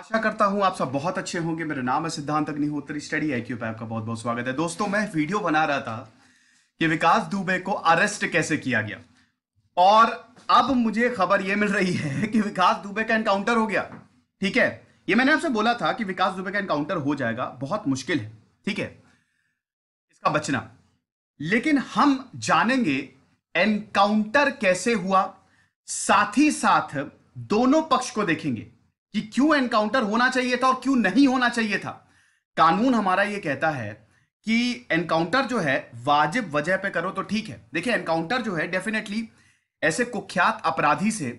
आशा करता हूं आप सब बहुत अच्छे होंगे मेरा नाम है सिद्धांत अग्निहोत्री स्टडी आई क्यू पे आपका बहुत बहुत स्वागत है दोस्तों मैं वीडियो बना रहा था कि विकास दुबे को अरेस्ट कैसे किया गया और अब मुझे खबर यह मिल रही है कि विकास दुबे का एनकाउंटर हो गया ठीक है ये मैंने आपसे बोला था कि विकास दुबे का एनकाउंटर हो जाएगा बहुत मुश्किल है ठीक है इसका बचना लेकिन हम जानेंगे एनकाउंटर कैसे हुआ साथ ही साथ दोनों पक्ष को देखेंगे कि क्यों एनकाउंटर होना चाहिए था और क्यों नहीं होना चाहिए था कानून हमारा ये कहता है कि एनकाउंटर जो है वाजिब वजह पे करो तो ठीक है देखिए एनकाउंटर जो है डेफिनेटली ऐसे कुख्यात अपराधी से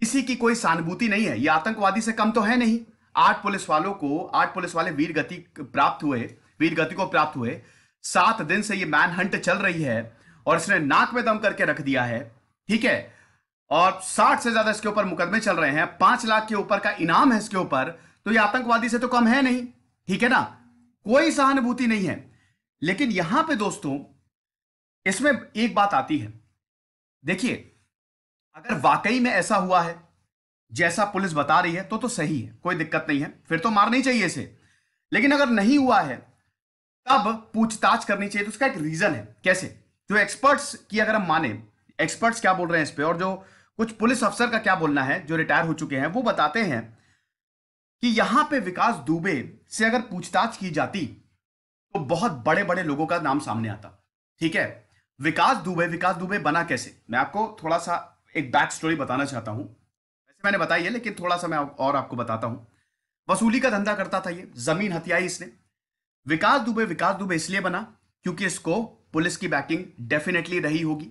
किसी की कोई सहानुभूति नहीं है ये आतंकवादी से कम तो है नहीं आठ पुलिस वालों को आठ पुलिस वाले वीर गति प्राप्त हुए वीर गति को प्राप्त हुए सात दिन से ये मैन हंट चल रही है और इसने नाक में दम करके रख दिया है ठीक है और 60 से ज्यादा इसके ऊपर मुकदमे चल रहे हैं पांच लाख के ऊपर का इनाम है इसके ऊपर तो ये आतंकवादी से तो कम है नहीं ठीक है ना कोई सहानुभूति नहीं है लेकिन यहां पे दोस्तों इसमें एक बात आती है देखिए अगर वाकई में ऐसा हुआ है जैसा पुलिस बता रही है तो तो सही है कोई दिक्कत नहीं है फिर तो मारना ही चाहिए इसे लेकिन अगर नहीं हुआ है तब पूछताछ करनी चाहिए तो उसका एक रीजन है कैसे जो एक्सपर्ट्स की अगर हम माने एक्सपर्ट्स क्या बोल रहे हैं इस पर और जो कुछ पुलिस अफसर का क्या बोलना है जो रिटायर हो चुके हैं वो बताते हैं कि यहां पे विकास दुबे से अगर पूछताछ की जाती तो बहुत बड़े बड़े लोगों का नाम सामने आता ठीक है विकास दुबे विकास दुबे बना कैसे मैं आपको थोड़ा सा एक बैक स्टोरी बताना चाहता हूं वैसे मैंने बताई है लेकिन थोड़ा सा मैं और आपको बताता हूं वसूली का धंधा करता था ये जमीन हथियाई इसने विकास दुबे विकास दुबे इसलिए बना क्योंकि इसको पुलिस की बैकिंग डेफिनेटली रही होगी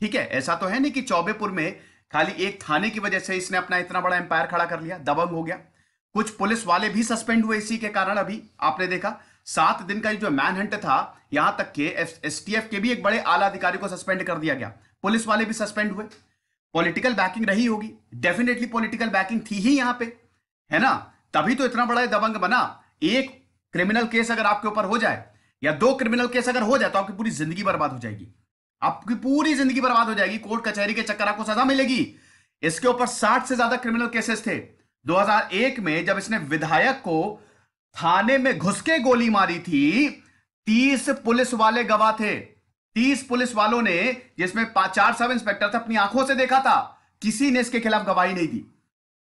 ठीक है ऐसा तो है नहीं कि चौबेपुर में खाली एक थाने की वजह से इसने अपना इतना बड़ा एम्पायर खड़ा कर लिया दबंग हो गया कुछ पुलिस वाले भी सस्पेंड हुए इसी के कारण अभी आपने देखा सात दिन का जो मैन हंट था यहां तक के एस के भी एक बड़े आला अधिकारी को सस्पेंड कर दिया गया पुलिस वाले भी सस्पेंड हुए पॉलिटिकल बैकिंग रही होगी डेफिनेटली पॉलिटिकल बैकिंग थी ही यहां पे है ना तभी तो इतना बड़ा दबंग बना एक क्रिमिनल केस अगर आपके ऊपर हो जाए या दो क्रिमिनल केस अगर हो जाए तो आपकी पूरी जिंदगी बर्बाद हो जाएगी आपकी पूरी जिंदगी बर्बाद हो जाएगी कोर्ट कचहरी के चक्कर आपको सजा मिलेगी इसके ऊपर साठ से ज्यादा क्रिमिनल केसेस थे 2001 में जब इसने विधायक को थाने में घुस के गोली मारी थी तीस पुलिस वाले गवाह थे तीस पुलिस वालों ने जिसमें चार सब इंस्पेक्टर था अपनी आंखों से देखा था किसी ने इसके खिलाफ गवाही नहीं दी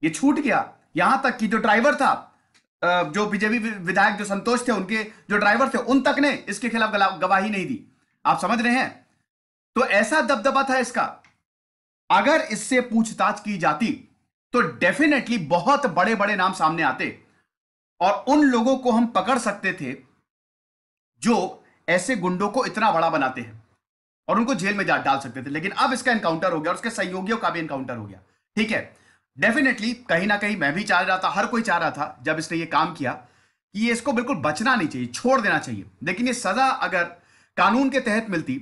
ये छूट गया यहां तक कि जो ड्राइवर था जो बीजेपी विधायक जो संतोष थे उनके जो ड्राइवर थे उन तक ने इसके खिलाफ गवाही नहीं दी आप समझ रहे हैं तो ऐसा दबदबा था इसका अगर इससे पूछताछ की जाती तो डेफिनेटली बहुत बड़े बड़े नाम सामने आते और उन लोगों को हम पकड़ सकते थे जो ऐसे गुंडों को इतना बड़ा बनाते हैं और उनको जेल में डाल सकते थे लेकिन अब इसका एनकाउंटर हो गया और उसके सहयोगियों का भी एनकाउंटर हो गया ठीक है डेफिनेटली कहीं ना कहीं मैं भी चाह रहा था हर कोई चाह रहा था जब इसने ये काम किया कि ये इसको बिल्कुल बचना नहीं चाहिए छोड़ देना चाहिए लेकिन ये सजा अगर कानून के तहत मिलती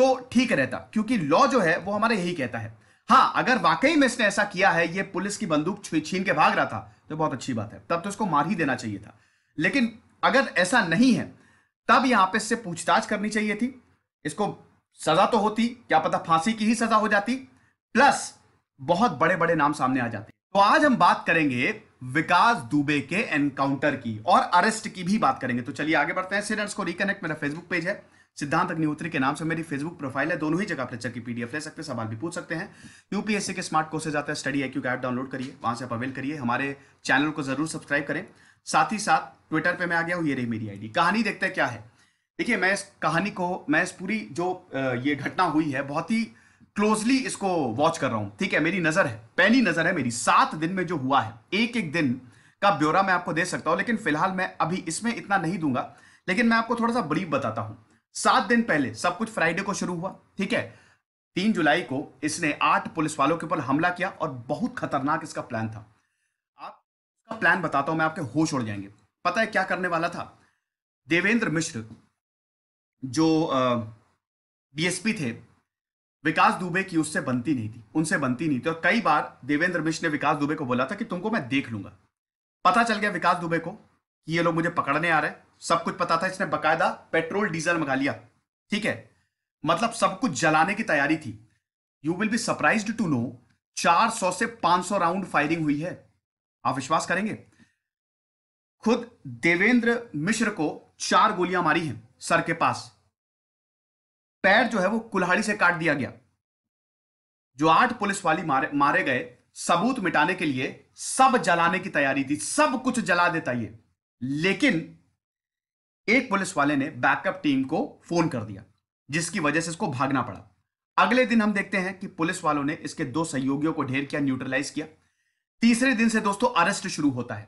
तो ठीक रहता क्योंकि लॉ जो है वो हमारे यही कहता है हाँ अगर वाकई में इसने ऐसा किया है ये पुलिस की बंदूक छीन के भाग रहा था तो बहुत अच्छी बात है तब तो इसको मार ही देना चाहिए था लेकिन अगर ऐसा नहीं है तब यहां पे इससे पूछताछ करनी चाहिए थी इसको सजा तो होती क्या पता फांसी की ही सजा हो जाती प्लस बहुत बड़े बड़े नाम सामने आ जाते तो आज हम बात करेंगे विकास दुबे के एनकाउंटर की और अरेस्ट की भी बात करेंगे तो चलिए आगे बढ़ते हैं को रिकनेक्ट मेरा फेसबुक पेज है सिद्धांत अग्निहोत्री के नाम से मेरी फेसबुक प्रोफाइल है दोनों ही जगह लेक्चर की पीडीएफ ले सकते हैं सवाल भी पूछ सकते हैं यूपीएससी के स्मार्ट कोर्सेज आता है स्टडी एक्यू का डाउनलोड करिए वहां से आप अवेल करिए हमारे चैनल को जरूर सब्सक्राइब करें साथ ही साथ ट्विटर पर मैं आ गया हूँ ये रही मेरी आई कहानी देखते हैं क्या है देखिए मैं इस कहानी को मैं इस पूरी जो ये घटना हुई है बहुत ही क्लोजली इसको वॉच कर रहा हूँ ठीक है मेरी नजर है पहली नजर है मेरी सात दिन में जो हुआ है एक एक दिन का ब्यौरा मैं आपको दे सकता हूं लेकिन फिलहाल मैं अभी इसमें इतना नहीं दूंगा लेकिन मैं आपको थोड़ा सा ब्रीफ बताता हूँ सात दिन पहले सब कुछ फ्राइडे को शुरू हुआ ठीक है तीन जुलाई को इसने आठ पुलिस वालों के ऊपर हमला किया और बहुत खतरनाक इसका प्लान था आप इसका प्लान बताता हूं मैं आपके होश उड़ जाएंगे पता है क्या करने वाला था देवेंद्र मिश्र जो डीएसपी थे विकास दुबे की उससे बनती नहीं थी उनसे बनती नहीं थी और कई बार देवेंद्र मिश्र ने विकास दुबे को बोला था कि तुमको मैं देख लूंगा पता चल गया विकास दुबे को कि ये लोग मुझे पकड़ने आ रहे हैं सब कुछ पता था इसने बकायदा पेट्रोल डीजल मंगा लिया ठीक है मतलब सब कुछ जलाने की तैयारी थी you will be surprise to know 400 से 500 राउंड फायरिंग हुई है आप विश्वास करेंगे खुद देवेंद्र मिश्र को चार गोलियां मारी हैं सर के पास पैर जो है वो कुल्हाड़ी से काट दिया गया जो आठ पुलिस वाली मारे मारे गए सबूत मिटाने के लिए सब जलाने की तैयारी थी सब कुछ जला देता ये लेकिन एक पुलिस वाले ने बैकअप टीम को फोन कर दिया जिसकी वजह से इसको भागना पड़ा अगले दिन हम देखते हैं कि पुलिस वालों ने इसके दो सहयोगियों को ढेर किया न्यूट्रलाइज किया तीसरे दिन से दोस्तों अरेस्ट शुरू होता है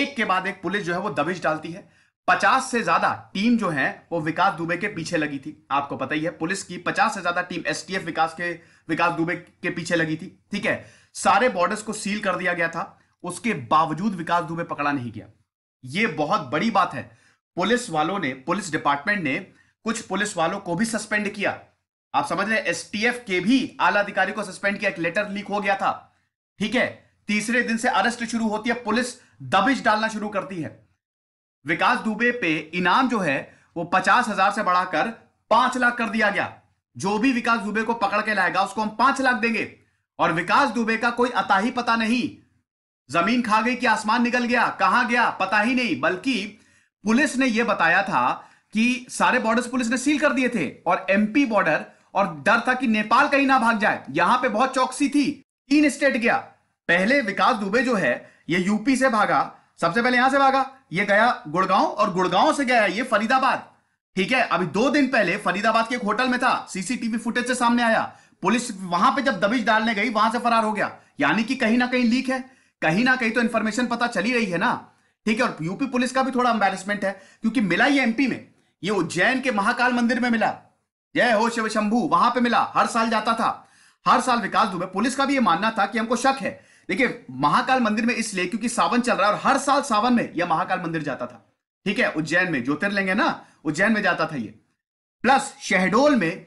एक के बाद एक पुलिस जो है वो दबिश डालती है पचास से ज्यादा टीम जो है वो विकास दुबे के पीछे लगी थी आपको पता ही है पुलिस की पचास से ज्यादा टीम एस विकास के विकास दुबे के पीछे लगी थी ठीक है सारे बॉर्डर्स को सील कर दिया गया था उसके बावजूद विकास दुबे पकड़ा नहीं गया ये बहुत बड़ी बात है पुलिस वालों ने पुलिस डिपार्टमेंट ने कुछ पुलिस वालों को भी सस्पेंड किया आप समझ रहे एसटीएफ के भी आला अधिकारी को सस्पेंड किया एक लेटर लीक हो गया था ठीक है तीसरे दिन से अरेस्ट शुरू होती है पुलिस दबिश डालना शुरू करती है विकास दुबे पे इनाम जो है वो पचास हजार से बढ़ाकर पांच लाख कर दिया गया जो भी विकास दुबे को पकड़ के लाएगा उसको हम पांच लाख देंगे और विकास दुबे का कोई अता ही पता नहीं जमीन खा गई कि आसमान निकल गया कहां गया पता ही नहीं बल्कि पुलिस ने यह बताया था कि सारे बॉर्डर्स पुलिस ने सील कर दिए थे और एमपी बॉर्डर और डर था कि नेपाल कहीं ना भाग जाए यहां पे बहुत चौकसी थी तीन स्टेट गया पहले विकास दुबे जो है ये यूपी से भागा सबसे पहले यहां से भागा ये गया गुड़गांव और गुड़गांव से गया ये फरीदाबाद ठीक है अभी दो दिन पहले फरीदाबाद के एक होटल में था सीसीटीवी फुटेज से सामने आया पुलिस वहां पे जब दबिश डालने गई वहां से फरार हो गया यानी कि कहीं ना कहीं लीक है कहीं ना कहीं तो इंफॉर्मेशन पता चली रही है ना ठीक है और यूपी पुलिस का भी थोड़ा एम्बेरसमेंट है क्योंकि मिला ये एमपी में ये उज्जैन के महाकाल मंदिर में मिला जय हो शिव शंभू वहां पर मिला हर साल जाता था हर साल विकास दुबे पुलिस का भी ये मानना था कि हमको शक है देखिए महाकाल मंदिर में इसलिए क्योंकि सावन चल रहा है और हर साल सावन में यह महाकाल मंदिर जाता था ठीक है उज्जैन में ज्योतिर्लिंग है ना उज्जैन में जाता था ये प्लस शहडोल में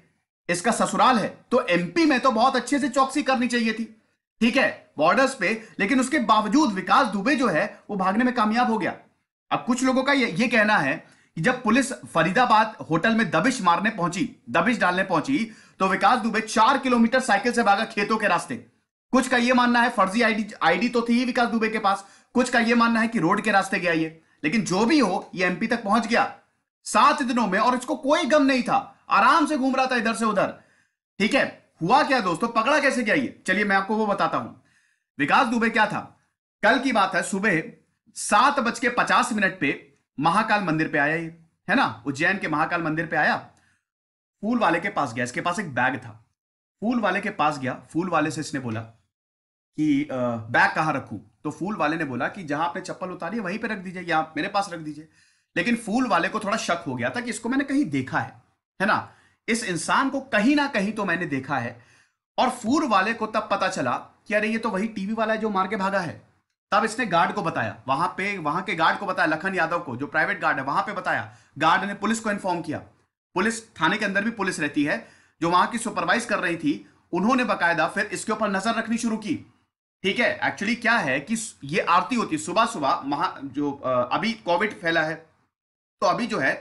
इसका ससुराल है तो एमपी में तो बहुत अच्छे से चौकसी करनी चाहिए थी ठीक है बॉर्डर्स पे लेकिन उसके बावजूद विकास दुबे जो है वो भागने में कामयाब हो गया अब कुछ लोगों का ये, ये कहना है कि जब पुलिस फरीदाबाद होटल में दबिश मारने पहुंची दबिश डालने पहुंची तो विकास दुबे चार किलोमीटर साइकिल से भागा खेतों के रास्ते कुछ का यह मानना है फर्जी आईडी आईडी तो थी विकास दुबे के पास कुछ का यह मानना है कि रोड के रास्ते गया ये लेकिन जो भी हो ये एमपी तक पहुंच गया सात दिनों में और इसको कोई गम नहीं था आराम से घूम रहा था इधर से उधर ठीक है हुआ क्या दोस्तों पकड़ा कैसे क्या ये चलिए मैं आपको वो बताता हूं विकास दुबे क्या था कल की बात है सुबह सात बज के पचास मिनट पे महाकाल मंदिर पे आया ये है ना उज्जैन के महाकाल मंदिर पे आया फूल वाले के पास गया इसके पास एक बैग था फूल वाले के पास गया फूल वाले से इसने बोला कि बैग कहाँ रखू तो फूल वाले ने बोला कि जहां आपने चप्पल उतारी है वहीं पे रख दीजिए या मेरे पास रख दीजिए लेकिन फूल वाले को थोड़ा शक हो गया था कि इसको मैंने कहीं देखा है है ना इस इंसान को कहीं ना कहीं तो मैंने देखा है और फूर वाले को तब पता चला कि अरे ये तो वही टीवी वाला है जो मार के भागा है तब इसने गार्ड को बताया वहां पे वहां के गार्ड को बताया लखन यादव को जो प्राइवेट गार्ड है वहां पे बताया गार्ड ने पुलिस को इन्फॉर्म किया पुलिस थाने के अंदर भी पुलिस रहती है जो वहां की सुपरवाइज कर रही थी उन्होंने बकायदा फिर इसके ऊपर नजर रखनी शुरू की ठीक है एक्चुअली क्या है कि ये आरती होती सुबह सुबह महा जो अभी कोविड फैला है तो अभी जो है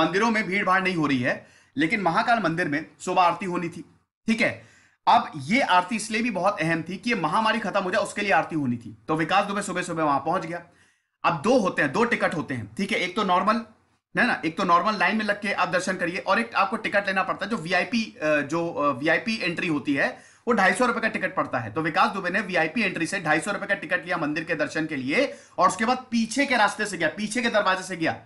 मंदिरों में भीड़ भाड़ नहीं हो रही है लेकिन महाकाल मंदिर में सुबह आरती होनी थी ठीक है अब ये आरती इसलिए भी बहुत अहम थी कि महामारी खत्म हो जाए उसके लिए आरती होनी थी तो विकास दुबे सुबह सुबह वहां पहुंच गया अब दो होते हैं दो टिकट होते हैं ठीक है एक तो नॉर्मल है ना एक तो नॉर्मल लाइन में लग के आप दर्शन करिए और एक आपको टिकट लेना पड़ता है जो वीआईपी जो वीआईपी एंट्री होती है वो ढाई सौ रुपए का टिकट पड़ता है तो विकास दुबे ने वीआईपी एंट्री से ढाई सौ रुपए का टिकट लिया मंदिर के दर्शन के लिए और उसके बाद पीछे के रास्ते से गया पीछे के दरवाजे से गया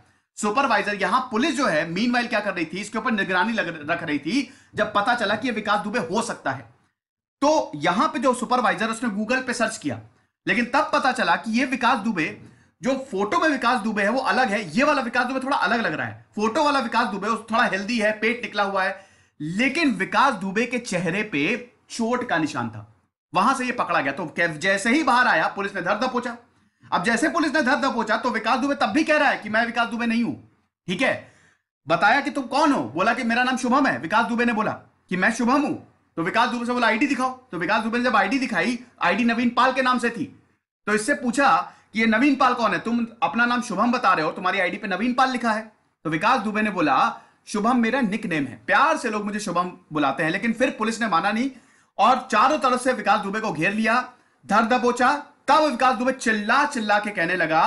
सुपरवाइजर यहां पुलिस जो है मीन क्या कर रही थी इसके ऊपर निगरानी लग, रख रही थी जब पता चला कि विकास दुबे हो सकता है तो यहां पे जो सुपरवाइजर उसने गूगल पे सर्च किया लेकिन तब पता चला कि ये विकास दुबे जो फोटो में विकास दुबे है वो अलग है ये वाला विकास दुबे थोड़ा अलग लग रहा है फोटो वाला विकास दुबे थोड़ा हेल्दी है पेट निकला हुआ है लेकिन विकास दुबे के चेहरे पे चोट का निशान था वहां से ये पकड़ा गया तो जैसे ही बाहर आया पुलिस ने धर धर पूछा अब जैसे पुलिस ने धर धर पहुंचा तो विकास दुबे तब भी कह रहा है कि मैं विकास दुबे नहीं हूं ठीक है बताया कि तुम कौन हो बोला कि मेरा नाम शुभम है विकास दुबे ने बोला कि मैं शुभम हूं तो विकास दुबे से बोला आईडी दिखाओ तो विकास दुबे ने जब आईडी दिखाई आईडी नवीन पाल के नाम से थी तो इससे पूछा कि ये नवीन पाल कौन है तुम अपना नाम शुभम बता रहे हो तुम्हारी आईडी पे नवीन पाल लिखा है तो विकास दुबे ने बोला शुभम मेरा निक नेम है प्यार से लोग मुझे शुभम बुलाते हैं लेकिन फिर पुलिस ने माना नहीं और चारों तरफ से विकास दुबे को घेर लिया धर दबोचा तब विकास दुबे चिल्ला चिल्ला के कहने लगा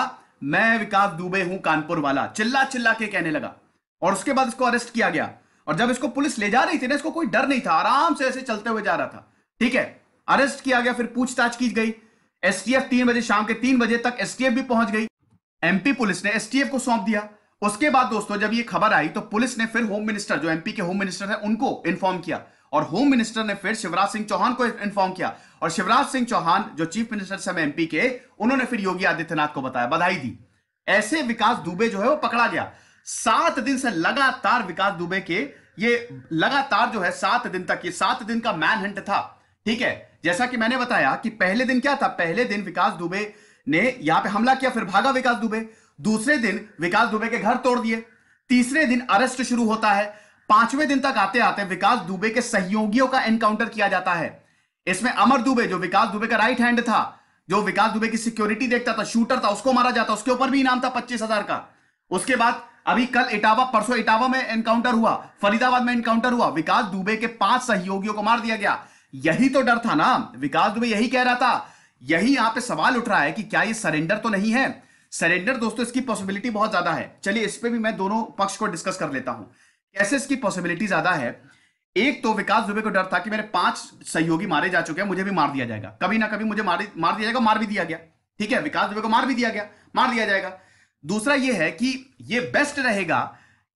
मैं विकास दुबे हूं कानपुर वाला चिल्ला चिल्ला के कहने लगा और उसके बाद इसको अरेस्ट किया गया और जब इसको पुलिस ले जा रही थी ना इसको कोई डर नहीं था आराम से ऐसे चलते हुए जा रहा था ठीक है अरेस्ट किया गया फिर पूछताछ की गई एसटीएफ तीन बजे शाम के तीन बजे तक एसटीएफ भी पहुंच गई एमपी पुलिस ने एसटीएफ को सौंप दिया उसके बाद दोस्तों जब ये खबर आई तो पुलिस ने फिर होम मिनिस्टर जो एमपी के होम मिनिस्टर है उनको इन्फॉर्म किया और होम मिनिस्टर ने फिर शिवराज सिंह चौहान को इन्फॉर्म किया और शिवराज सिंह चौहान जो चीफ मिनिस्टर समय एमपी के उन्होंने फिर योगी आदित्यनाथ को बताया बधाई दी ऐसे विकास दुबे जो है वो पकड़ा गया सात दिन से लगातार विकास दुबे के ये लगातार जो है सात दिन तक ये सात दिन का मैन हंट था ठीक है जैसा कि मैंने बताया कि पहले दिन क्या था पहले दिन विकास दुबे ने यहां पे हमला किया फिर भागा विकास दुबे दूसरे दिन विकास दुबे के घर तोड़ दिए तीसरे दिन अरेस्ट शुरू होता है पांचवें दिन तक आते आते विकास दुबे के सहयोगियों का एनकाउंटर किया जाता है इसमें अमर दुबे जो विकास दुबे का राइट हैंड था जो विकास दुबे की सिक्योरिटी देखता था शूटर था उसको मारा जाता उसके ऊपर भी इनाम था पच्चीस हजार का उसके बाद अभी कल इटावा परसों इटावा में एनकाउंटर हुआ फरीदाबाद में एनकाउंटर हुआ विकास दुबे के पांच सहयोगियों को मार दिया गया यही तो डर था ना विकास दुबे यही कह रहा था यही यहां पे सवाल उठ रहा है कि क्या ये सरेंडर तो नहीं है सरेंडर दोस्तों इसकी पॉसिबिलिटी बहुत ज्यादा है चलिए इस पर भी मैं दोनों पक्ष को डिस्कस कर लेता हूं केसेस की पॉसिबिलिटी ज्यादा है एक तो विकास दुबे को डर था कि मेरे पांच सहयोगी मारे जा चुके हैं मुझे भी मार दिया जाएगा कभी ना कभी मुझे मार मार दिया जाएगा मार भी दिया गया ठीक है विकास दुबे को मार भी दिया गया मार दिया जाएगा दूसरा यह है कि यह बेस्ट रहेगा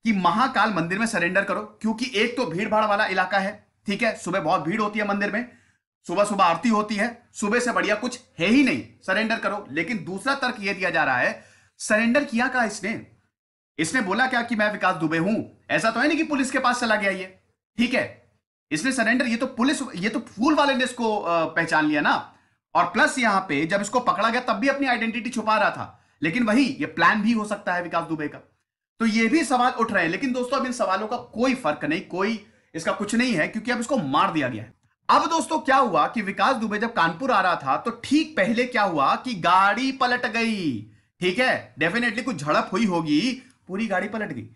कि महाकाल मंदिर में सरेंडर करो क्योंकि एक तो भीड़ भाड़ वाला इलाका है ठीक है सुबह बहुत भीड़ होती है मंदिर में सुबह सुबह आरती होती है सुबह से बढ़िया कुछ है ही नहीं सरेंडर करो लेकिन दूसरा तर्क यह दिया जा रहा है सरेंडर किया का इसने इसने बोला क्या कि मैं विकास दुबे हूं ऐसा तो है नहीं कि पुलिस के पास चला गया ये ठीक है इसने सरेंडर ये तो पुलिस ये तो फूल वाले ने इसको पहचान लिया ना और प्लस यहां पे जब इसको पकड़ा गया तब भी अपनी आइडेंटिटी छुपा रहा था लेकिन वही ये प्लान भी हो सकता है विकास दुबे का तो ये भी सवाल उठ रहे हैं लेकिन दोस्तों अब इन सवालों का कोई फर्क नहीं कोई इसका कुछ नहीं है क्योंकि अब इसको मार दिया गया है अब दोस्तों क्या हुआ कि विकास दुबे जब कानपुर आ रहा था तो ठीक पहले क्या हुआ कि गाड़ी पलट गई ठीक है डेफिनेटली कुछ झड़प हुई होगी पूरी गाड़ी पलट गई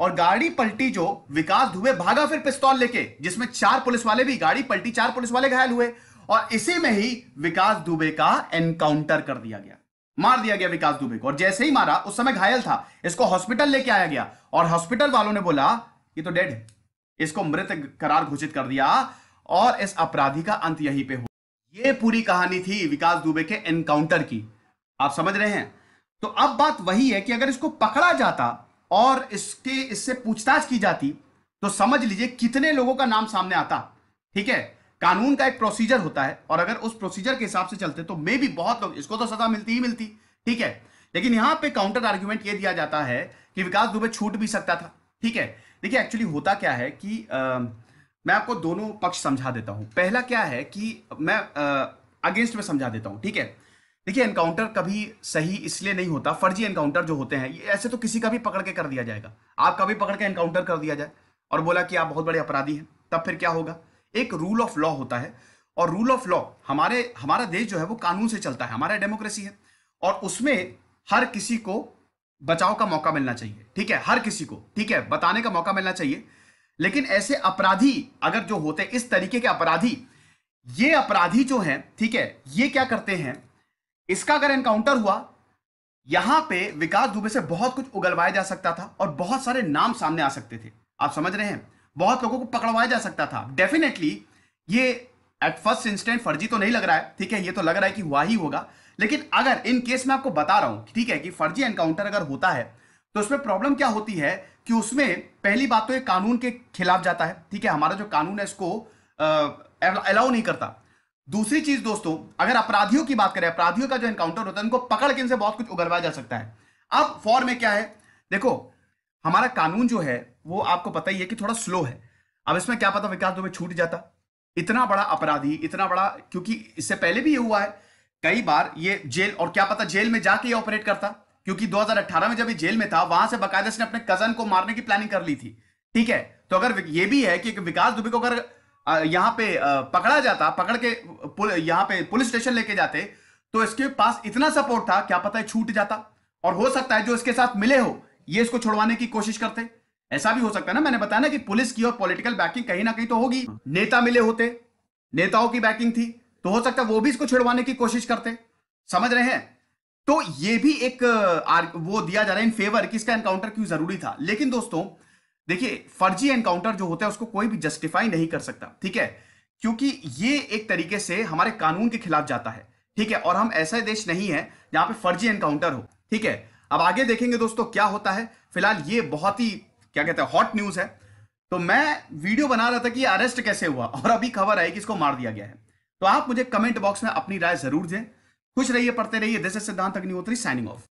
और गाड़ी पलटी जो विकास दुबे भागा फिर पिस्तौल लेके जिसमें चार पुलिस वाले भी गाड़ी पलटी चार पुलिस वाले घायल हुए और इसी में ही विकास दुबे का एनकाउंटर कर दिया गया मार दिया गया विकास दुबे को और जैसे ही मारा उस समय घायल था इसको हॉस्पिटल लेके आया गया और हॉस्पिटल वालों ने बोला ये तो डेड है इसको मृत करार घोषित कर दिया और इस अपराधी का अंत यहीं पे हो ये पूरी कहानी थी विकास दुबे के एनकाउंटर की आप समझ रहे हैं तो अब बात वही है कि अगर इसको पकड़ा जाता और इसके इससे पूछताछ की जाती तो समझ लीजिए कितने लोगों का नाम सामने आता ठीक है कानून का एक प्रोसीजर होता है और अगर उस प्रोसीजर के हिसाब से चलते तो मे भी बहुत लोग इसको तो सजा मिलती ही मिलती ठीक है लेकिन यहां पे काउंटर आर्ग्यूमेंट ये दिया जाता है कि विकास दुबे छूट भी सकता था ठीक है देखिए एक्चुअली होता क्या है कि आ, मैं आपको दोनों पक्ष समझा देता हूं पहला क्या है कि मैं अगेंस्ट में समझा देता हूं ठीक है देखिए एनकाउंटर कभी सही इसलिए नहीं होता फर्जी एनकाउंटर जो होते हैं ये ऐसे तो किसी का भी पकड़ के कर दिया जाएगा आपका भी पकड़ के एनकाउंटर कर दिया जाए और बोला कि आप बहुत बड़े अपराधी हैं तब फिर क्या होगा एक रूल ऑफ लॉ होता है और रूल ऑफ लॉ हमारे हमारा देश जो है वो कानून से चलता है हमारा डेमोक्रेसी है और उसमें हर किसी को बचाव का मौका मिलना चाहिए ठीक है हर किसी को ठीक है बताने का मौका मिलना चाहिए लेकिन ऐसे अपराधी अगर जो होते इस तरीके के अपराधी ये अपराधी जो हैं ठीक है ये क्या करते हैं इसका अगर एनकाउंटर हुआ यहां पे विकास दुबे से बहुत कुछ उगलवाया जा सकता था और बहुत सारे नाम सामने आ सकते थे आप समझ रहे हैं बहुत लोगों को पकड़वाया जा सकता था डेफिनेटली ये एट फर्स्ट इंस्टेंट फर्जी तो नहीं लग रहा है ठीक है ये तो लग रहा है कि हुआ ही होगा लेकिन अगर इन केस में आपको बता रहा हूं ठीक है कि फर्जी एनकाउंटर अगर होता है तो उसमें प्रॉब्लम क्या होती है कि उसमें पहली बात तो ये कानून के खिलाफ जाता है ठीक है हमारा जो कानून है इसको अलाउ नहीं करता दूसरी चीज दोस्तों अगर अपराधियों की बात करें अपराधियों का जो एनकाउंटर होता है उनको पकड़ के इनसे बहुत कुछ उगरवाया जा सकता है अब फॉर में क्या है देखो हमारा कानून जो है वो आपको पता ही है कि थोड़ा स्लो है अब इसमें क्या पता विकास दुबे छूट जाता इतना बड़ा अपराधी इतना बड़ा क्योंकि इससे पहले भी ये हुआ है कई बार ये जेल और क्या पता जेल में जाके ये ऑपरेट करता क्योंकि 2018 में जब ये जेल में था वहां से बकायदा इसने अपने कजन को मारने की प्लानिंग कर ली थी ठीक है तो अगर ये भी है कि विकास दुबे को अगर यहां पे पकड़ा जाता पकड़ के यहां पे पुलिस स्टेशन लेके जाते तो इसके पास इतना सपोर्ट था क्या पता है छूट जाता और हो सकता है जो इसके साथ मिले हो ये इसको छुड़वाने की कोशिश करते ऐसा भी हो सकता है ना मैंने बताया ना कि पुलिस की और पॉलिटिकल बैकिंग कहीं ना कहीं तो होगी नेता मिले होते नेताओं की बैकिंग थी तो हो सकता है वो भी इसको छुड़वाने की कोशिश करते समझ रहे हैं तो ये भी एक वो दिया जा रहा है इन फेवर कि इसका एनकाउंटर क्यों जरूरी था लेकिन दोस्तों देखिए फर्जी एनकाउंटर जो होता है उसको कोई भी जस्टिफाई नहीं कर सकता ठीक है क्योंकि ये एक तरीके से हमारे कानून के खिलाफ जाता है ठीक है और हम ऐसा देश नहीं है जहां पे फर्जी एनकाउंटर हो ठीक है अब आगे देखेंगे दोस्तों क्या होता है फिलहाल ये बहुत ही क्या कहते हैं हॉट न्यूज है तो मैं वीडियो बना रहा था कि अरेस्ट कैसे हुआ और अभी खबर आई कि इसको मार दिया गया है तो आप मुझे कमेंट बॉक्स में अपनी राय जरूर दें खुश रहिए पढ़ते रहिए दिस इज सिद्धांत अग्निहोत्री साइनिंग ऑफ